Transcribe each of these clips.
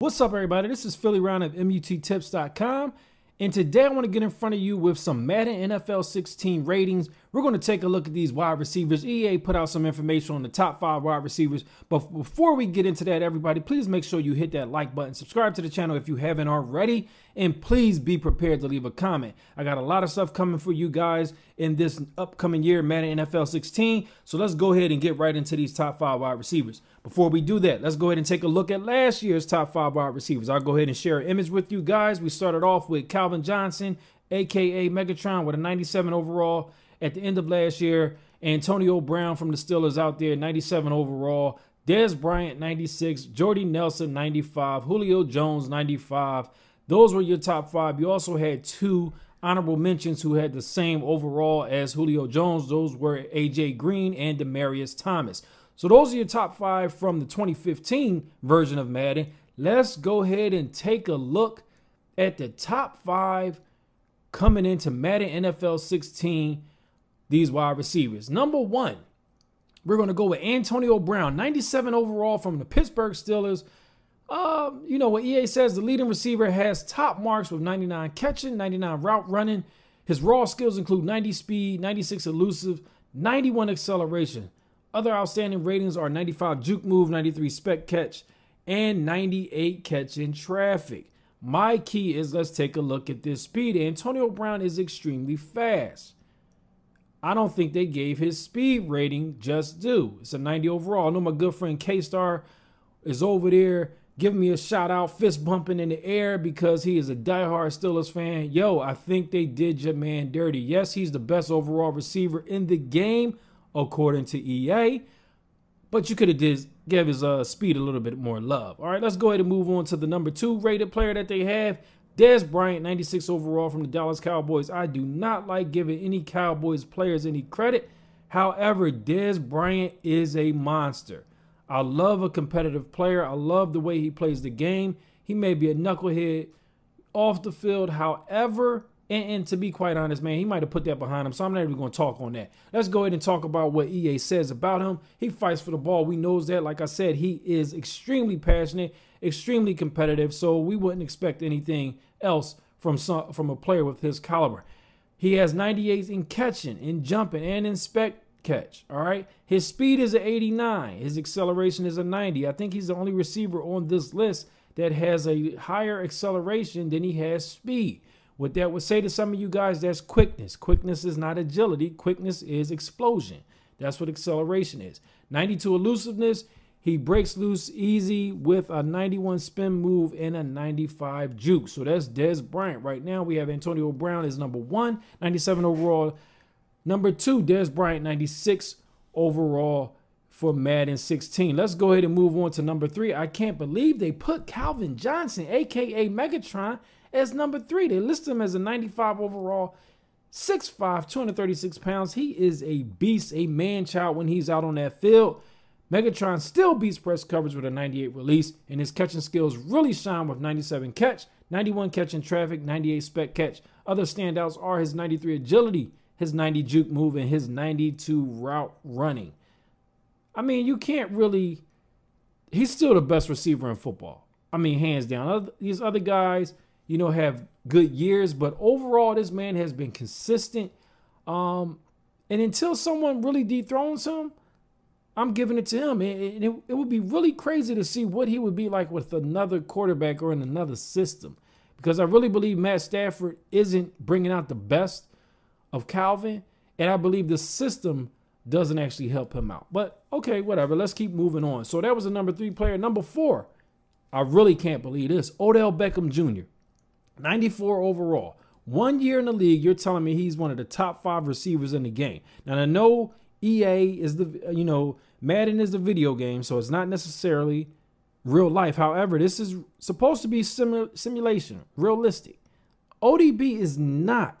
What's up, everybody? This is Philly Round of MUTTips.com, and today I want to get in front of you with some Madden NFL 16 ratings we're going to take a look at these wide receivers. EA put out some information on the top five wide receivers. But before we get into that, everybody, please make sure you hit that like button, subscribe to the channel if you haven't already, and please be prepared to leave a comment. I got a lot of stuff coming for you guys in this upcoming year, Madden NFL 16. So let's go ahead and get right into these top five wide receivers. Before we do that, let's go ahead and take a look at last year's top five wide receivers. I'll go ahead and share an image with you guys. We started off with Calvin Johnson, aka Megatron, with a 97 overall at the end of last year. Antonio Brown from the Steelers out there, 97 overall. Dez Bryant, 96. Jordy Nelson, 95. Julio Jones, 95. Those were your top five. You also had two honorable mentions who had the same overall as Julio Jones. Those were A.J. Green and Demarius Thomas. So those are your top five from the 2015 version of Madden. Let's go ahead and take a look at the top five coming into Madden NFL 16 these wide receivers. Number one, we're going to go with Antonio Brown, 97 overall from the Pittsburgh Steelers. Uh, you know what EA says the leading receiver has top marks with 99 catching, 99 route running. His raw skills include 90 speed, 96 elusive, 91 acceleration. Other outstanding ratings are 95 juke move, 93 spec catch, and 98 catch in traffic. My key is let's take a look at this speed. Antonio Brown is extremely fast. I don't think they gave his speed rating just due. It's a 90 overall. I know my good friend K Star is over there giving me a shout out, fist bumping in the air because he is a diehard Steelers fan. Yo, I think they did your man dirty. Yes, he's the best overall receiver in the game, according to EA. But you could have did gave his uh, speed a little bit more love. All right, let's go ahead and move on to the number two rated player that they have, Des Bryant, 96 overall from the Dallas Cowboys. I do not like giving any Cowboys players any credit. However, Des Bryant is a monster. I love a competitive player. I love the way he plays the game. He may be a knucklehead off the field. However, and, and to be quite honest, man, he might have put that behind him. So I'm not even going to talk on that. Let's go ahead and talk about what EA says about him. He fights for the ball. We knows that. Like I said, he is extremely passionate extremely competitive, so we wouldn't expect anything else from some, from a player with his caliber. He has 98 in catching, in jumping, and in spec catch. All right. His speed is an 89. His acceleration is a 90. I think he's the only receiver on this list that has a higher acceleration than he has speed. What that would say to some of you guys, that's quickness. Quickness is not agility. Quickness is explosion. That's what acceleration is. 92 elusiveness. He breaks loose easy with a 91 spin move and a 95 juke. So that's Des Bryant. Right now we have Antonio Brown is number one, 97 overall. Number two, Des Bryant, 96 overall for Madden 16. Let's go ahead and move on to number three. I can't believe they put Calvin Johnson, aka Megatron, as number three. They list him as a 95 overall, 6'5, 236 pounds. He is a beast, a man child when he's out on that field. Megatron still beats press coverage with a 98 release, and his catching skills really shine with 97 catch, 91 catch in traffic, 98 spec catch. Other standouts are his 93 agility, his 90 juke move, and his 92 route running. I mean, you can't really. He's still the best receiver in football. I mean, hands down. these other guys, you know, have good years, but overall, this man has been consistent. Um, and until someone really dethrones him, I'm giving it to him. And it, it, it would be really crazy to see what he would be like with another quarterback or in another system. Because I really believe Matt Stafford isn't bringing out the best of Calvin. And I believe the system doesn't actually help him out. But okay, whatever. Let's keep moving on. So that was the number three player. Number four, I really can't believe this Odell Beckham Jr., 94 overall. One year in the league, you're telling me he's one of the top five receivers in the game. Now, I know EA is the you know Madden is the video game, so it's not necessarily real life. However, this is supposed to be simu- simulation, realistic. ODB is not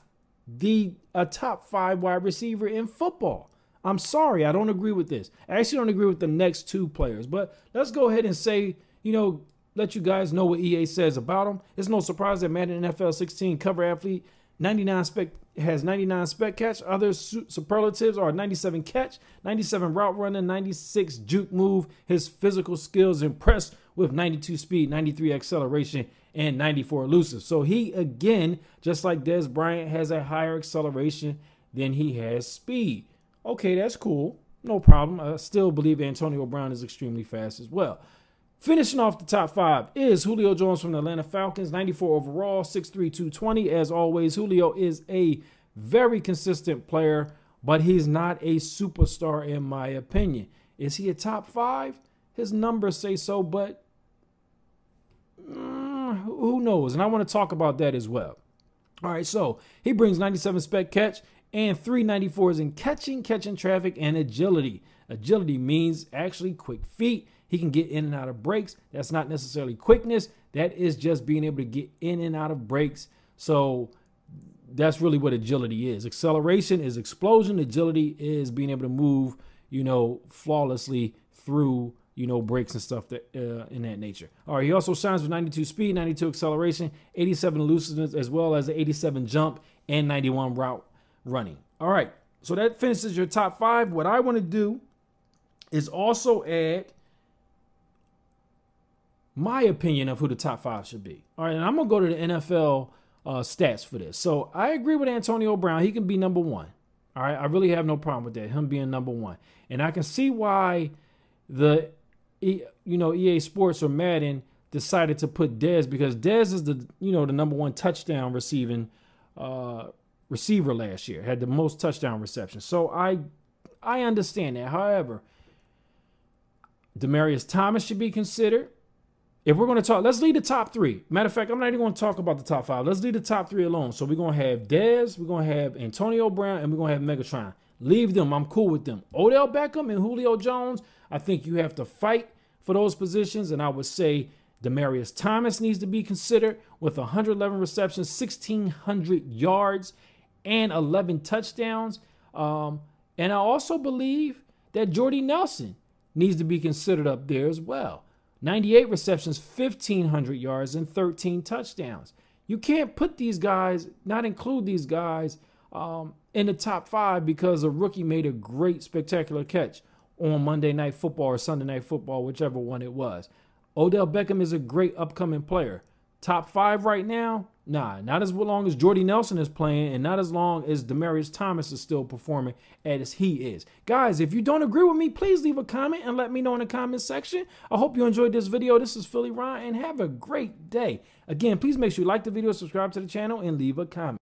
the a top five wide receiver in football. I'm sorry, I don't agree with this. I actually don't agree with the next two players, but let's go ahead and say, you know, let you guys know what EA says about them. It's no surprise that Madden NFL 16 cover athlete 99 spec it has 99 spec catch. Other superlatives are 97 catch, 97 route running, 96 juke move. His physical skills impressed with 92 speed, 93 acceleration, and 94 elusive. So he, again, just like Des Bryant, has a higher acceleration than he has speed. Okay, that's cool. No problem. I still believe Antonio Brown is extremely fast as well. Finishing off the top five is Julio Jones from the Atlanta Falcons, 94 overall, 6'3, 220. As always, Julio is a very consistent player, but he's not a superstar, in my opinion. Is he a top five? His numbers say so, but mm, who knows? And I want to talk about that as well. All right, so he brings 97 spec catch and 394s in catching, catching traffic, and agility. Agility means actually quick feet he can get in and out of breaks. That's not necessarily quickness. That is just being able to get in and out of breaks. So that's really what agility is. Acceleration is explosion. Agility is being able to move, you know, flawlessly through, you know, breaks and stuff that uh, in that nature. All right. He also shines with 92 speed, 92 acceleration, 87 elusiveness, as well as 87 jump and 91 route running. All right. So that finishes your top five. What I want to do is also add my opinion of who the top five should be. All right, and I'm gonna go to the NFL uh, stats for this. So I agree with Antonio Brown; he can be number one. All right, I really have no problem with that. Him being number one, and I can see why the you know EA Sports or Madden decided to put Dez because Dez is the you know the number one touchdown receiving uh, receiver last year, had the most touchdown receptions. So I I understand that. However, Demarius Thomas should be considered if we're going to talk, let's leave the top three. Matter of fact, I'm not even going to talk about the top five. Let's leave the top three alone. So we're going to have Dez, we're going to have Antonio Brown, and we're going to have Megatron. Leave them. I'm cool with them. Odell Beckham and Julio Jones, I think you have to fight for those positions. And I would say Demarius Thomas needs to be considered with 111 receptions, 1,600 yards, and 11 touchdowns. Um, and I also believe that Jordy Nelson needs to be considered up there as well. 98 receptions, 1,500 yards, and 13 touchdowns. You can't put these guys, not include these guys, um, in the top five because a rookie made a great, spectacular catch on Monday Night Football or Sunday Night Football, whichever one it was. Odell Beckham is a great upcoming player. Top five right now, Nah, not as long as Jordy Nelson is playing, and not as long as Demarius Thomas is still performing as he is. Guys, if you don't agree with me, please leave a comment and let me know in the comment section. I hope you enjoyed this video. This is Philly Ryan, and have a great day. Again, please make sure you like the video, subscribe to the channel, and leave a comment.